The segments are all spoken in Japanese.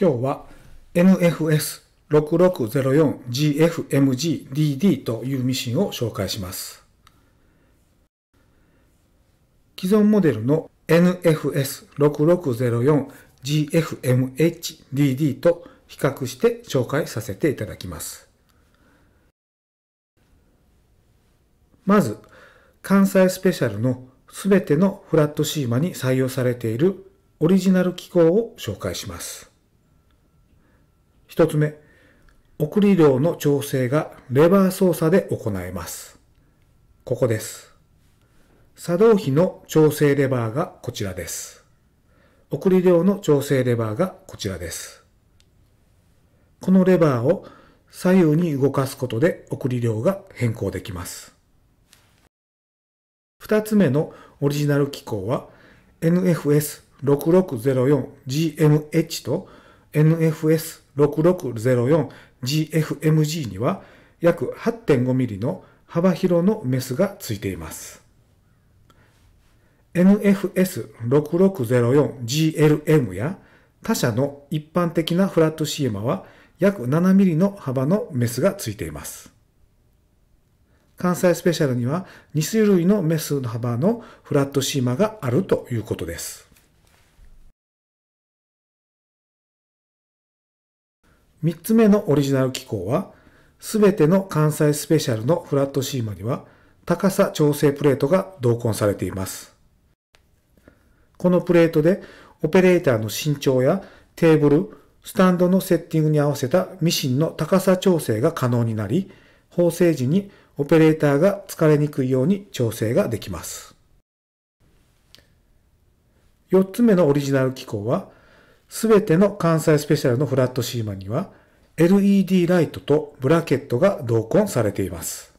今日は NFS6604GFMGDD というミシンを紹介します。既存モデルの NFS6604GFMHDD と比較して紹介させていただきます。まず、関西スペシャルのすべてのフラットシーマに採用されているオリジナル機構を紹介します。1つ目、送り量の調整がレバー操作で行えます。ここです。作動比の調整レバーがこちらです。送り量の調整レバーがこちらです。このレバーを左右に動かすことで送り量が変更できます。二つ目のオリジナル機構は NFS6604GMH と NFS 6604GFMG には約8 5ミリの幅広のメスがついています。NFS6604GLM や他社の一般的なフラットシーマは約7ミリの幅のメスがついています。関西スペシャルには2種類のメスの幅のフラットシーマがあるということです。3つ目のオリジナル機構は、すべての関西スペシャルのフラットシーマには高さ調整プレートが同梱されています。このプレートでオペレーターの身長やテーブル、スタンドのセッティングに合わせたミシンの高さ調整が可能になり、縫製時にオペレーターが疲れにくいように調整ができます。4つ目のオリジナル機構は、すべての関西スペシャルのフラットシーマには LED ライトとブラケットが同梱されています。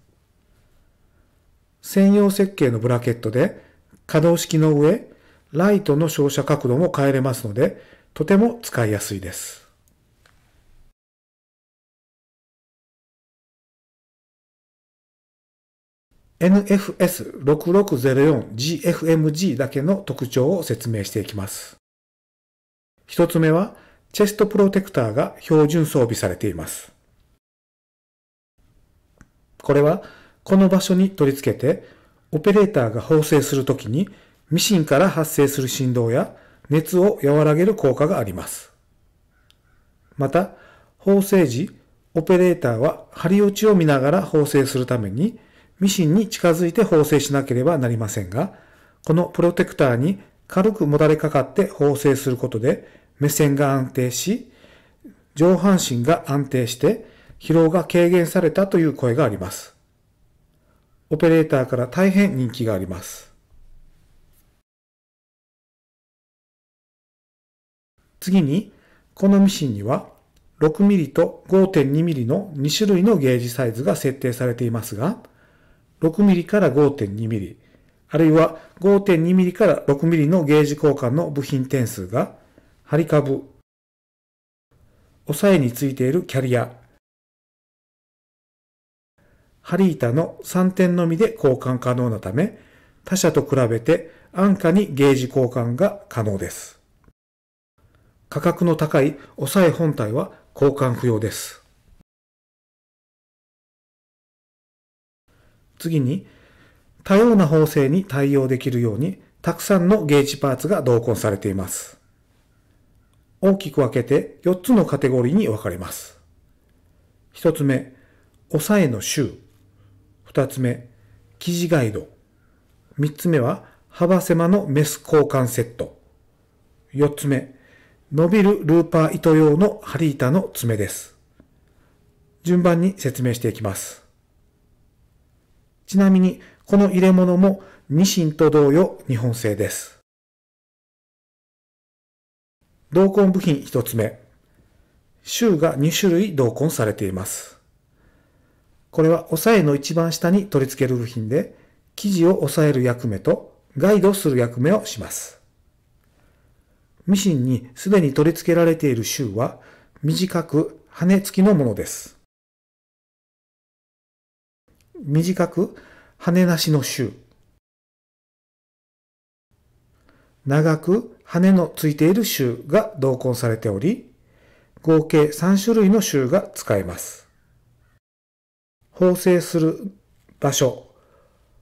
専用設計のブラケットで可動式の上、ライトの照射角度も変えれますので、とても使いやすいです。NFS6604GFMG だけの特徴を説明していきます。一つ目は、チェストプロテクターが標準装備されています。これは、この場所に取り付けて、オペレーターが縫製するときに、ミシンから発生する振動や熱を和らげる効果があります。また、縫製時、オペレーターは針落ちを見ながら縫製するために、ミシンに近づいて縫製しなければなりませんが、このプロテクターに軽くもたれかかって縫製することで、目線が安定し、上半身が安定して疲労が軽減されたという声があります。オペレーターから大変人気があります。次に、このミシンには6ミリと5 2ミリの2種類のゲージサイズが設定されていますが、6ミリから5 2ミリ、あるいは5 2ミリから6ミリのゲージ交換の部品点数が張り株、押さえについているキャリア、張り板の3点のみで交換可能なため、他社と比べて安価にゲージ交換が可能です。価格の高い押さえ本体は交換不要です。次に、多様な縫製に対応できるように、たくさんのゲージパーツが同梱されています。大きく分けて4つのカテゴリーに分かれます。1つ目、押さえの週。2つ目、生地ガイド。3つ目は、幅狭のメス交換セット。4つ目、伸びるルーパー糸用の針板の爪です。順番に説明していきます。ちなみに、この入れ物もニシンと同様日本製です。同梱部品1つ目。州が2種類同梱されています。これは押さえの一番下に取り付ける部品で、生地を押さえる役目とガイドする役目をします。ミシンにすでに取り付けられている州は短く羽付きのものです。短く羽なしの州。長く羽のついている州が同梱されており、合計3種類の州が使えます。縫製する場所、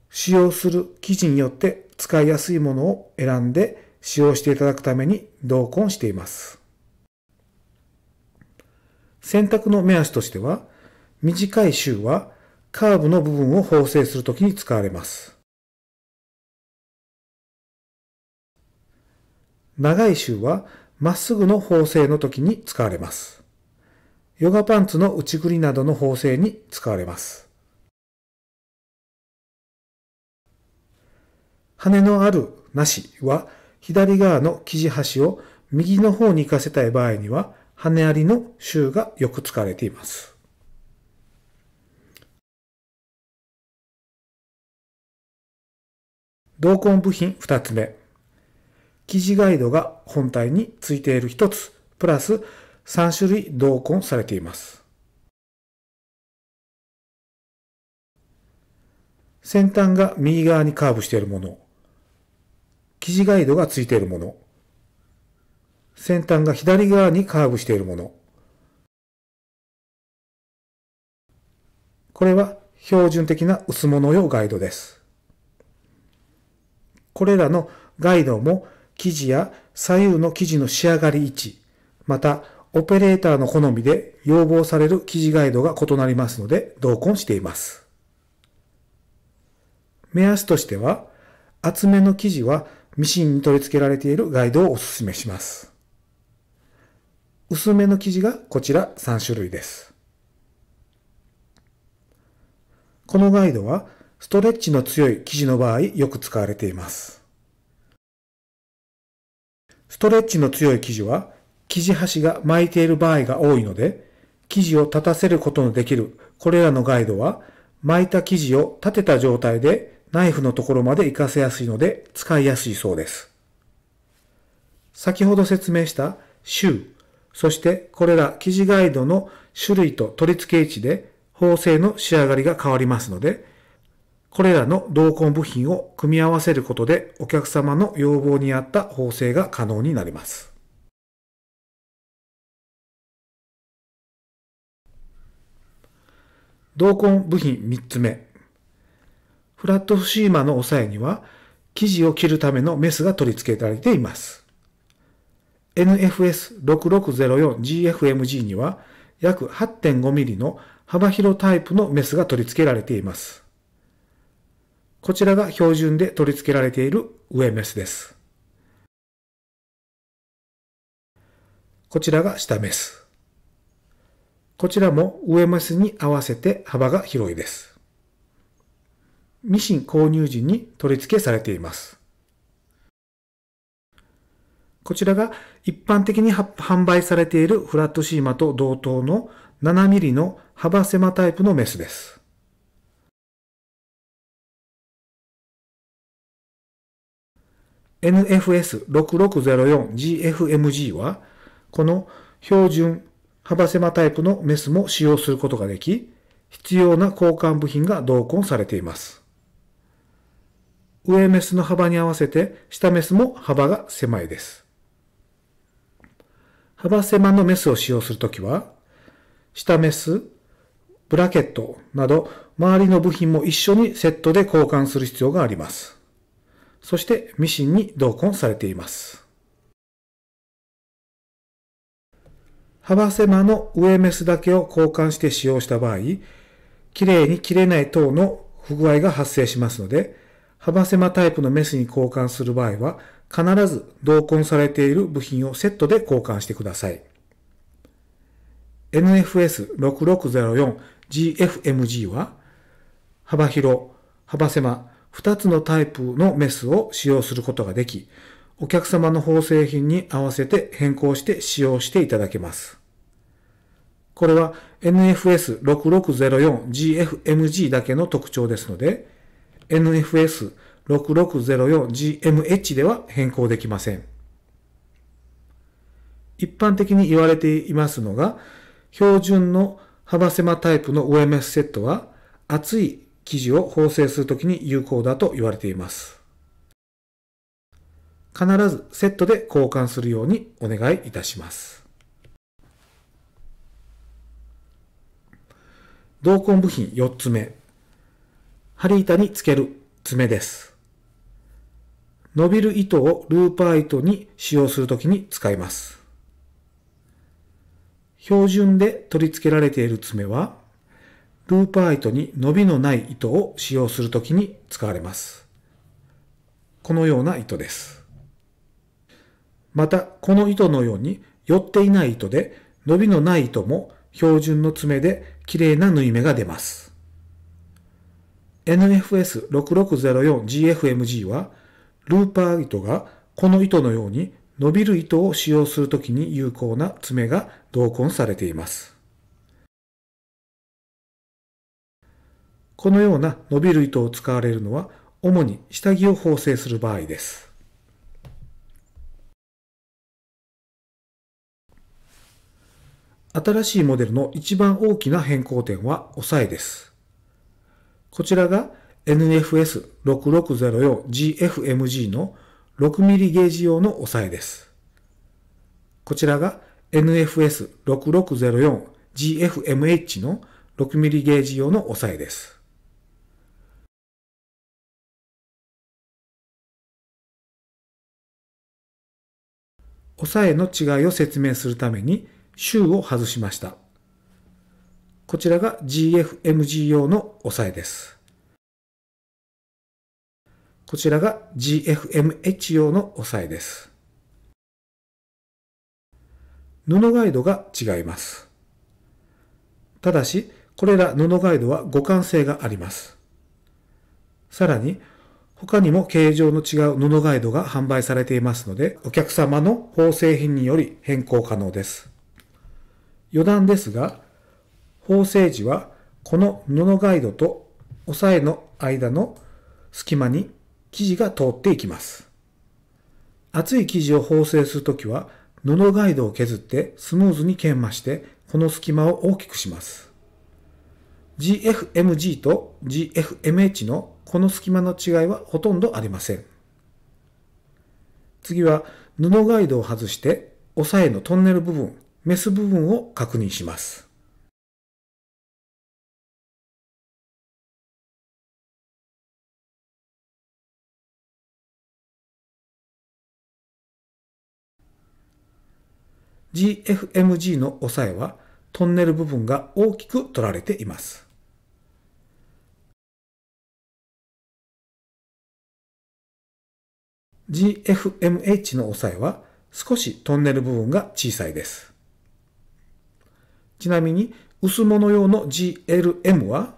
使用する生地によって使いやすいものを選んで使用していただくために同梱しています。選択の目安としては、短い州はカーブの部分を縫製するときに使われます。長い週はまっすぐの縫製の時に使われます。ヨガパンツの内ぐりなどの縫製に使われます。羽のあるなしは左側の生地端を右の方に行かせたい場合には羽ありの周がよく使われています。同梱部品二つ目。記事ガイドが本体についている一つ、プラス三種類同梱されています。先端が右側にカーブしているもの、記事ガイドがついているもの、先端が左側にカーブしているもの、これは標準的な薄物用ガイドです。これらのガイドも生地や左右の生地の仕上がり位置、またオペレーターの好みで要望される記事ガイドが異なりますので同梱しています。目安としては、厚めの生地はミシンに取り付けられているガイドをお勧めします。薄めの生地がこちら3種類です。このガイドはストレッチの強い生地の場合よく使われています。ストレッチの強い生地は、生地端が巻いている場合が多いので、生地を立たせることのできるこれらのガイドは、巻いた生地を立てた状態でナイフのところまで活かせやすいので使いやすいそうです。先ほど説明したシュー、そしてこれら生地ガイドの種類と取り付け位置で縫製の仕上がりが変わりますので、これらの同梱部品を組み合わせることでお客様の要望に合った縫製が可能になります。同梱部品3つ目。フラットシーマの押さえには生地を切るためのメスが取り付けられています。NFS6604GFMG には約 8.5mm の幅広タイプのメスが取り付けられています。こちらが標準で取り付けられている上メスです。こちらが下メス。こちらも上メスに合わせて幅が広いです。ミシン購入時に取り付けされています。こちらが一般的に販売されているフラットシーマと同等の 7mm の幅狭タイプのメスです。NFS6604GFMG は、この標準幅狭タイプのメスも使用することができ、必要な交換部品が同梱されています。上メスの幅に合わせて下メスも幅が狭いです。幅狭のメスを使用するときは、下メス、ブラケットなど周りの部品も一緒にセットで交換する必要があります。そしてミシンに同梱されています。幅狭の上メスだけを交換して使用した場合、綺麗に切れない等の不具合が発生しますので、幅狭タイプのメスに交換する場合は、必ず同梱されている部品をセットで交換してください。NFS6604GFMG は、幅広、幅狭、2つのタイプのメスを使用することができ、お客様の縫製品に合わせて変更して使用していただけます。これは NFS6604GFMG だけの特徴ですので、NFS6604GMH では変更できません。一般的に言われていますのが、標準の幅狭タイプの OMS セットは、厚い記事を縫製するときに有効だと言われています。必ずセットで交換するようにお願いいたします。同梱部品4つ目。針板につける爪です。伸びる糸をルーパー糸に使用するときに使います。標準で取り付けられている爪は、ルーパー糸に伸びのない糸を使用するときに使われます。このような糸です。また、この糸のように寄っていない糸で伸びのない糸も標準の爪で綺麗な縫い目が出ます。NFS6604GFMG は、ルーパー糸がこの糸のように伸びる糸を使用するときに有効な爪が同梱されています。このような伸びる糸を使われるのは、主に下着を縫製する場合です。新しいモデルの一番大きな変更点は押さえです。こちらが NFS6604GFMG の 6mm ゲージ用の押さえです。こちらが NFS6604GFMH の 6mm ゲージ用の押さえです。抑えの違いを説明するために州を外しました。こちらが GFMG 用の抑えです。こちらが GFMH 用の抑えです。布ガイドが違います。ただし、これら布ガイドは互換性があります。さらに、他にも形状の違う布ガイドが販売されていますので、お客様の縫製品により変更可能です。余談ですが、縫製時はこの布ガイドと押さえの間の隙間に生地が通っていきます。厚い生地を縫製するときは、布ガイドを削ってスムーズに研磨して、この隙間を大きくします。GFMG と GFMH のこの隙間の違いはほとんどありません。次は布ガイドを外して押さえのトンネル部分、メス部分を確認します。GFMG の押さえはトンネル部分が大きく取られています。GFMH の押さえは少しトンネル部分が小さいです。ちなみに薄物用の GLM は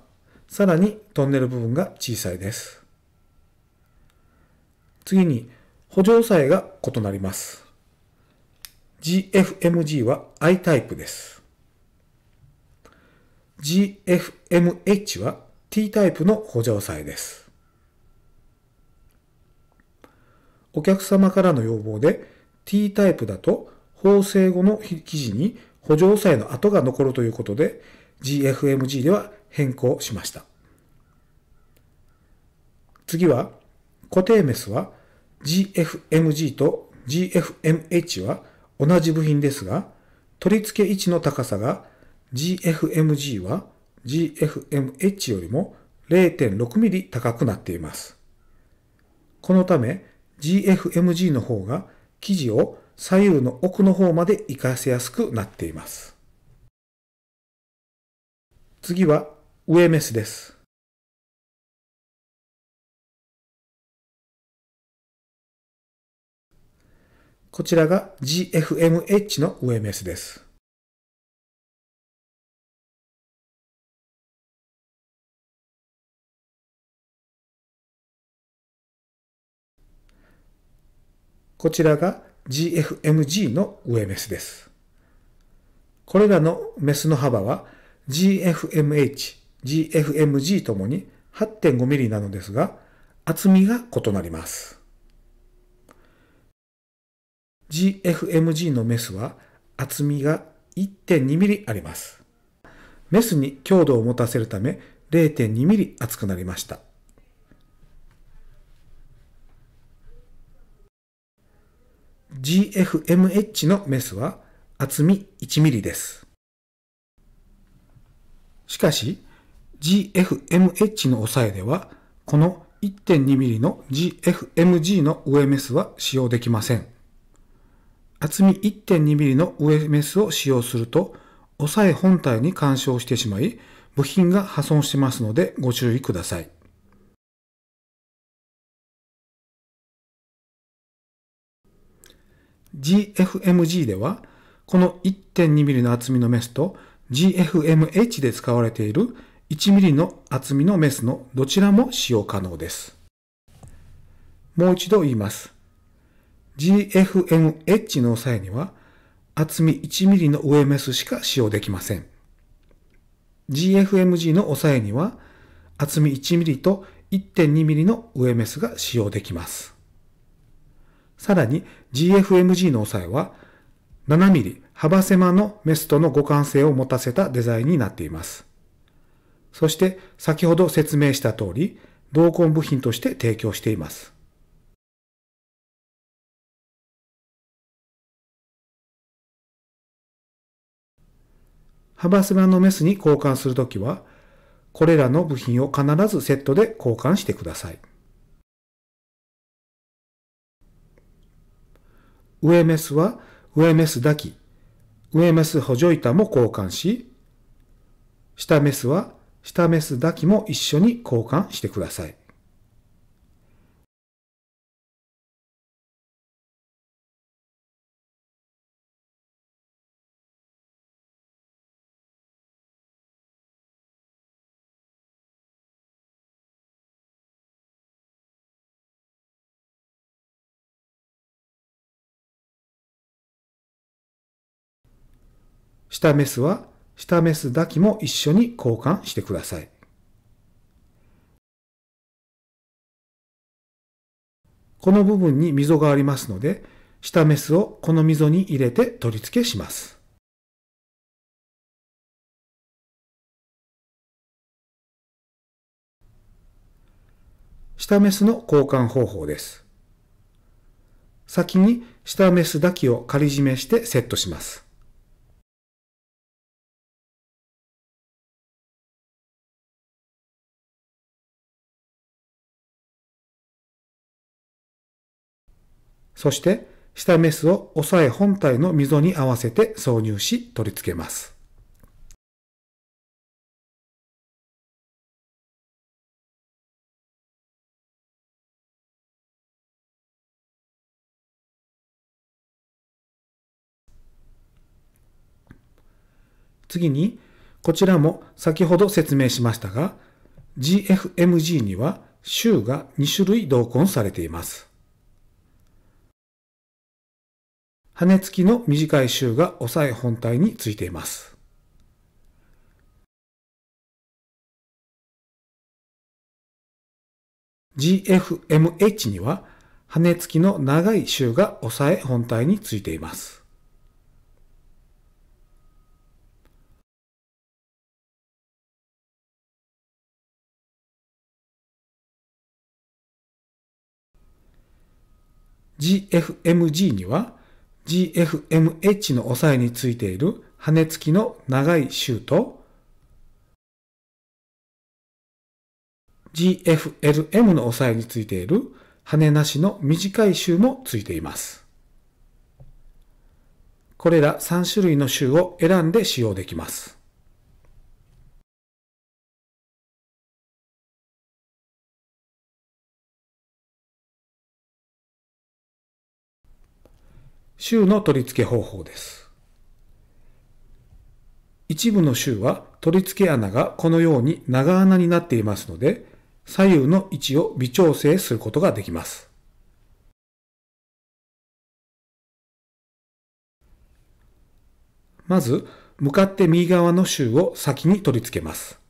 さらにトンネル部分が小さいです。次に補助押さえが異なります。GFMG は I タイプです。GFMH は T タイプの補助押さえです。お客様からの要望で T タイプだと縫製後の生地に補助押さえの跡が残るということで GFMG では変更しました。次は固定メスは GFMG と GFMH は同じ部品ですが取り付け位置の高さが GFMG は GFMH よりも 0.6mm 高くなっています。このため GFMG の方が生地を左右の奥の方まで活かせやすくなっています。次は上メスです。こちらが GFMH の上メスです。こちらが GFMG の上メスです。これらのメスの幅は GFMH、GFMG ともに 8.5mm なのですが、厚みが異なります。GFMG のメスは厚みが 1.2mm あります。メスに強度を持たせるため 0.2mm 厚くなりました。GFMH のメスは厚み 1mm です。しかし GFMH の抑えではこの 1.2mm の GFMG の上メスは使用できません。厚み 1.2mm の上メスを使用すると押さえ本体に干渉してしまい部品が破損してますのでご注意ください。GFMG では、この1 2ミリの厚みのメスと GFMH で使われている1ミリの厚みのメスのどちらも使用可能です。もう一度言います。GFMH の際には、厚み1ミリの上メスしか使用できません。GFMG の抑えには、厚み 1mm と 1.2mm の上メスが使用できます。さらに GFMG の抑えは 7mm 幅狭のメスとの互換性を持たせたデザインになっています。そして先ほど説明した通り、同梱部品として提供しています。幅狭のメスに交換するときは、これらの部品を必ずセットで交換してください。ウメスはウメス抱き、ウメス補助板も交換し、下メスは下メス抱きも一緒に交換してください。下メスは下メス抱きも一緒に交換してください。この部分に溝がありますので、下メスをこの溝に入れて取り付けします。下メスの交換方法です。先に下メス抱きを仮締めしてセットします。そして下メスを押さえ本体の溝に合わせて挿入し取り付けます。次に、こちらも先ほど説明しましたが、GFMG には州が2種類同梱されています。羽根付きの短い週が押さえ本体についています。GFMH には羽根付きの長い週が押さえ本体についています。GFMG には GFMH の押さえについている羽根付きの長いシュート、GFLM の押さえについている羽根なしの短いシューもついています。これら3種類のシューを選んで使用できます。州の取り付け方法です。一部の州は取り付け穴がこのように長穴になっていますので、左右の位置を微調整することができます。まず、向かって右側の州を先に取り付けます。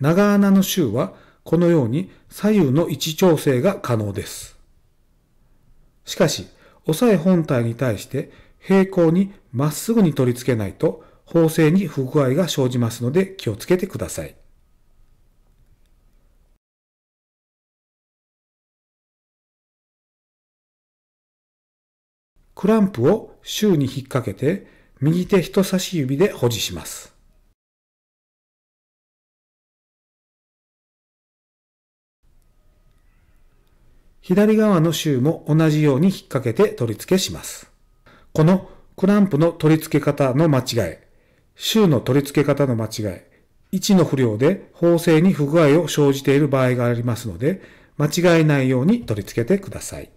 長穴の州はこのように左右の位置調整が可能です。しかし、押さえ本体に対して平行にまっすぐに取り付けないと縫製に不具合が生じますので気をつけてください。クランプを周に引っ掛けて右手人差し指で保持します。左側の周も同じように引っ掛けて取り付けします。このクランプの取り付け方の間違い、周の取り付け方の間違い、位置の不良で縫製に不具合を生じている場合がありますので、間違えないように取り付けてください。